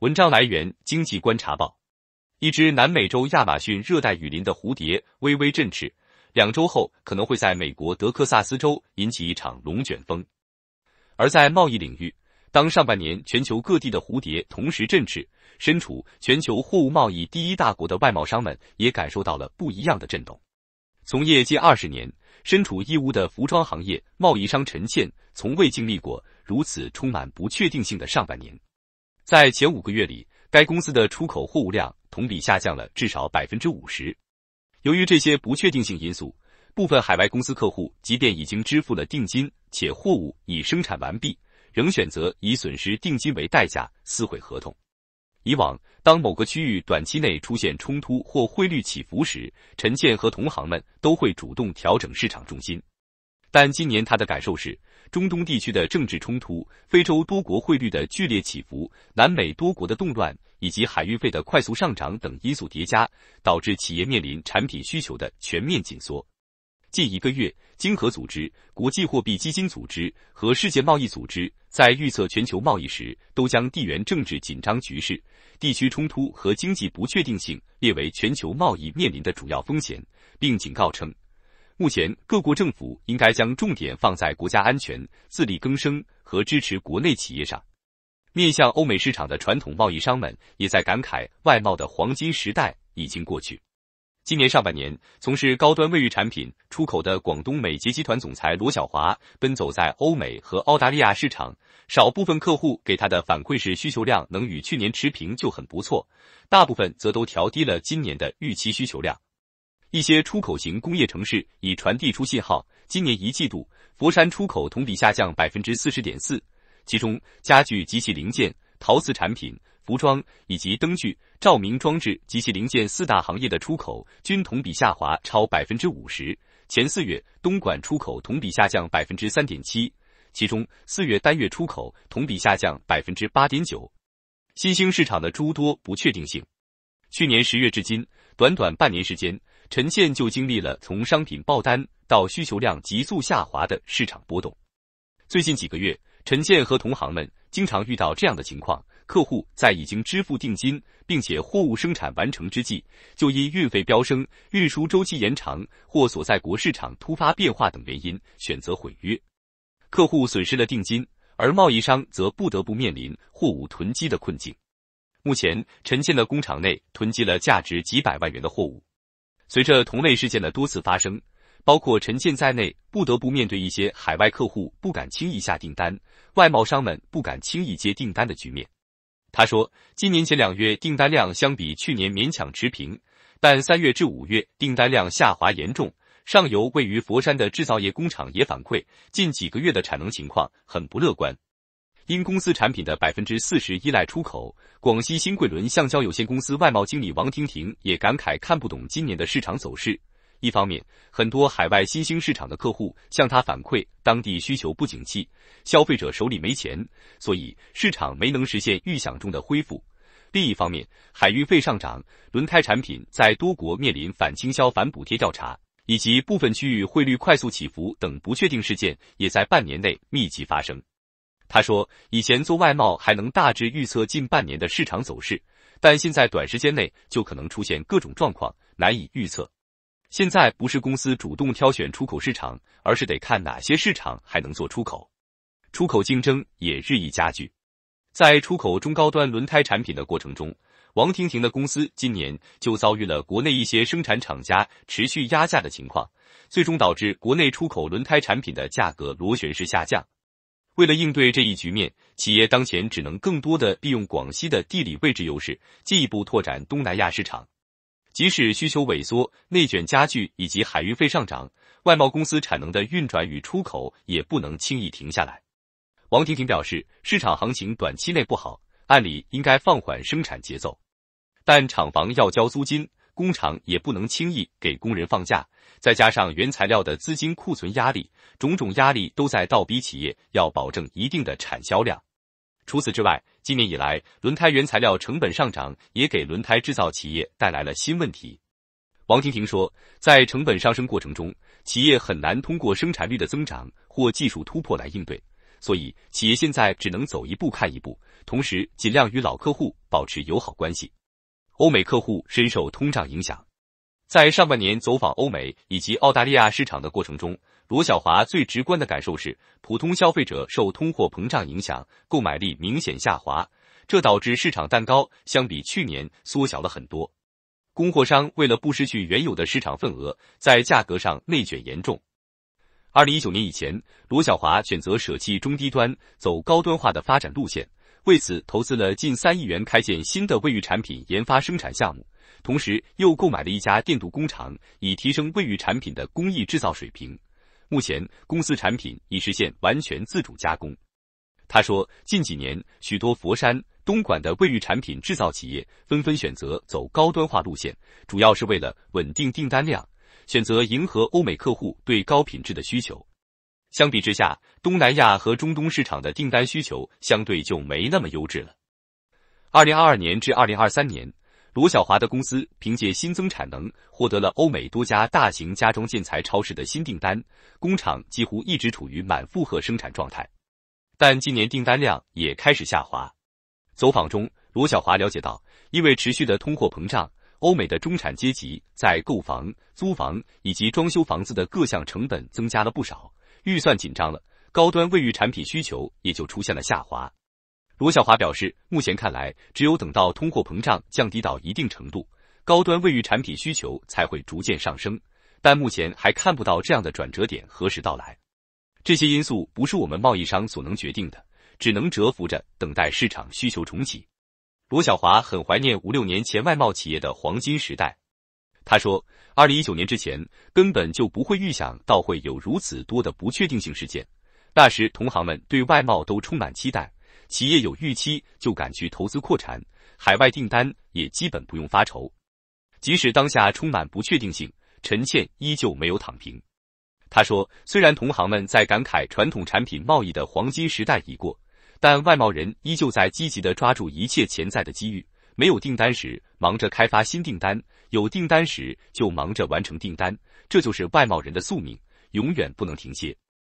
文章来源《经济观察报》。一只南美洲亚马逊热带雨林的蝴蝶微微振翅，两周后可能会在美国德克萨斯州引起一场龙卷风。而在贸易领域，当上半年全球各地的蝴蝶同时振翅，身处全球货物贸易第一大国的外贸商们也感受到了不一样的震动。从业近二十年，身处义乌的服装行业贸易商陈倩，从未经历过如此充满不确定性的上半年。在前五个月里，该公司的出口货物量同比下降了至少百分之五十。由于这些不确定性因素，部分海外公司客户即便已经支付了定金，且货物已生产完毕，仍选择以损失定金为代价撕毁合同。以往，当某个区域短期内出现冲突或汇率起伏时，陈建和同行们都会主动调整市场重心。但今年他的感受是，中东地区的政治冲突、非洲多国汇率的剧烈起伏、南美多国的动乱，以及海运费的快速上涨等因素叠加，导致企业面临产品需求的全面紧缩。近一个月，经合组织、国际货币基金组织和世界贸易组织在预测全球贸易时，都将地缘政治紧张局势、地区冲突和经济不确定性列为全球贸易面临的主要风险，并警告称。目前，各国政府应该将重点放在国家安全、自力更生和支持国内企业上。面向欧美市场的传统贸易商们也在感慨，外贸的黄金时代已经过去。今年上半年，从事高端卫浴产品出口的广东美洁集团总裁罗小华奔走在欧美和澳大利亚市场，少部分客户给他的反馈是需求量能与去年持平就很不错，大部分则都调低了今年的预期需求量。一些出口型工业城市已传递出信号。今年一季度，佛山出口同比下降百分之四十点四，其中家具及其零件、陶瓷产品、服装以及灯具、照明装置及其零件四大行业的出口均同比下滑超百分之五十。前四月，东莞出口同比下降百分之三点七，其中四月单月出口同比下降百分之八点九。新兴市场的诸多不确定性，去年十月至今，短短半年时间。陈倩就经历了从商品爆单到需求量急速下滑的市场波动。最近几个月，陈倩和同行们经常遇到这样的情况：客户在已经支付定金，并且货物生产完成之际，就因运费飙升、运输周期延长或所在国市场突发变化等原因，选择毁约。客户损失了定金，而贸易商则不得不面临货物囤积的困境。目前，陈倩的工厂内囤积了价值几百万元的货物。随着同类事件的多次发生，包括陈建在内不得不面对一些海外客户不敢轻易下订单、外贸商们不敢轻易接订单的局面。他说，今年前两月订单量相比去年勉强持平，但三月至五月订单量下滑严重。上游位于佛山的制造业工厂也反馈，近几个月的产能情况很不乐观。因公司产品的百分之四十依赖出口，广西新桂轮橡胶有限公司外贸经理王婷婷也感慨看不懂今年的市场走势。一方面，很多海外新兴市场的客户向他反馈当地需求不景气，消费者手里没钱，所以市场没能实现预想中的恢复。另一方面，海运费上涨、轮胎产品在多国面临反倾销、反补贴调查，以及部分区域汇率快速起伏等不确定事件也在半年内密集发生。他说：“以前做外贸还能大致预测近半年的市场走势，但现在短时间内就可能出现各种状况，难以预测。现在不是公司主动挑选出口市场，而是得看哪些市场还能做出口。出口竞争也日益加剧。在出口中高端轮胎产品的过程中，王婷婷的公司今年就遭遇了国内一些生产厂家持续压价的情况，最终导致国内出口轮胎产品的价格螺旋式下降。”为了应对这一局面，企业当前只能更多的利用广西的地理位置优势，进一步拓展东南亚市场。即使需求萎缩、内卷加剧以及海运费上涨，外贸公司产能的运转与出口也不能轻易停下来。王婷婷表示，市场行情短期内不好，按理应该放缓生产节奏，但厂房要交租金。工厂也不能轻易给工人放假，再加上原材料的资金库存压力，种种压力都在倒逼企业要保证一定的产销量。除此之外，今年以来轮胎原材料成本上涨也给轮胎制造企业带来了新问题。王婷婷说，在成本上升过程中，企业很难通过生产率的增长或技术突破来应对，所以企业现在只能走一步看一步，同时尽量与老客户保持友好关系。欧美客户深受通胀影响，在上半年走访欧美以及澳大利亚市场的过程中，罗小华最直观的感受是，普通消费者受通货膨胀影响，购买力明显下滑，这导致市场蛋糕相比去年缩小了很多。供货商为了不失去原有的市场份额，在价格上内卷严重。二零一九年以前，罗小华选择舍弃中低端，走高端化的发展路线。为此，投资了近三亿元开建新的卫浴产品研发生产项目，同时又购买了一家电镀工厂，以提升卫浴产品的工艺制造水平。目前，公司产品已实现完全自主加工。他说，近几年，许多佛山、东莞的卫浴产品制造企业纷纷选择走高端化路线，主要是为了稳定订单量，选择迎合欧美客户对高品质的需求。相比之下，东南亚和中东市场的订单需求相对就没那么优质了。二零二二年至二零二三年，罗小华的公司凭借新增产能，获得了欧美多家大型家装建材超市的新订单，工厂几乎一直处于满负荷生产状态。但今年订单量也开始下滑。走访中，罗小华了解到，因为持续的通货膨胀，欧美的中产阶级在购房、租房以及装修房子的各项成本增加了不少。预算紧张了，高端卫浴产品需求也就出现了下滑。罗小华表示，目前看来，只有等到通货膨胀降低到一定程度，高端卫浴产品需求才会逐渐上升，但目前还看不到这样的转折点何时到来。这些因素不是我们贸易商所能决定的，只能蛰伏着等待市场需求重启。罗小华很怀念五六年前外贸企业的黄金时代。他说：“二零一九年之前根本就不会预想到会有如此多的不确定性事件。那时同行们对外贸都充满期待，企业有预期就敢去投资扩产，海外订单也基本不用发愁。即使当下充满不确定性，陈倩依旧没有躺平。”他说：“虽然同行们在感慨传统产品贸易的黄金时代已过，但外贸人依旧在积极地抓住一切潜在的机遇。没有订单时，忙着开发新订单。”有订单时就忙着完成订单，这就是外贸人的宿命，永远不能停歇。